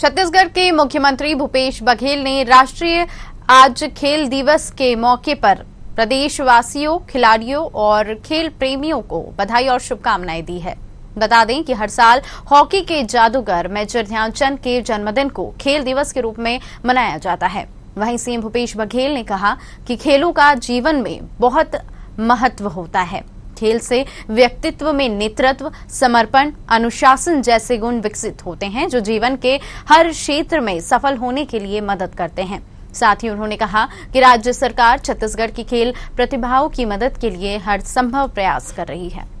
छत्तीसगढ़ के मुख्यमंत्री भूपेश बघेल ने राष्ट्रीय आज खेल दिवस के मौके पर प्रदेशवासियों खिलाड़ियों और खेल प्रेमियों को बधाई और शुभकामनाएं दी है बता दें कि हर साल हॉकी के जादूगर मेजर ध्यानचंद के जन्मदिन को खेल दिवस के रूप में मनाया जाता है वहीं सीएम भूपेश बघेल ने कहा कि खेलों का जीवन में बहुत महत्व होता है खेल से व्यक्तित्व में नेतृत्व समर्पण अनुशासन जैसे गुण विकसित होते हैं जो जीवन के हर क्षेत्र में सफल होने के लिए मदद करते हैं साथ ही उन्होंने कहा कि राज्य सरकार छत्तीसगढ़ की खेल प्रतिभाओं की मदद के लिए हर संभव प्रयास कर रही है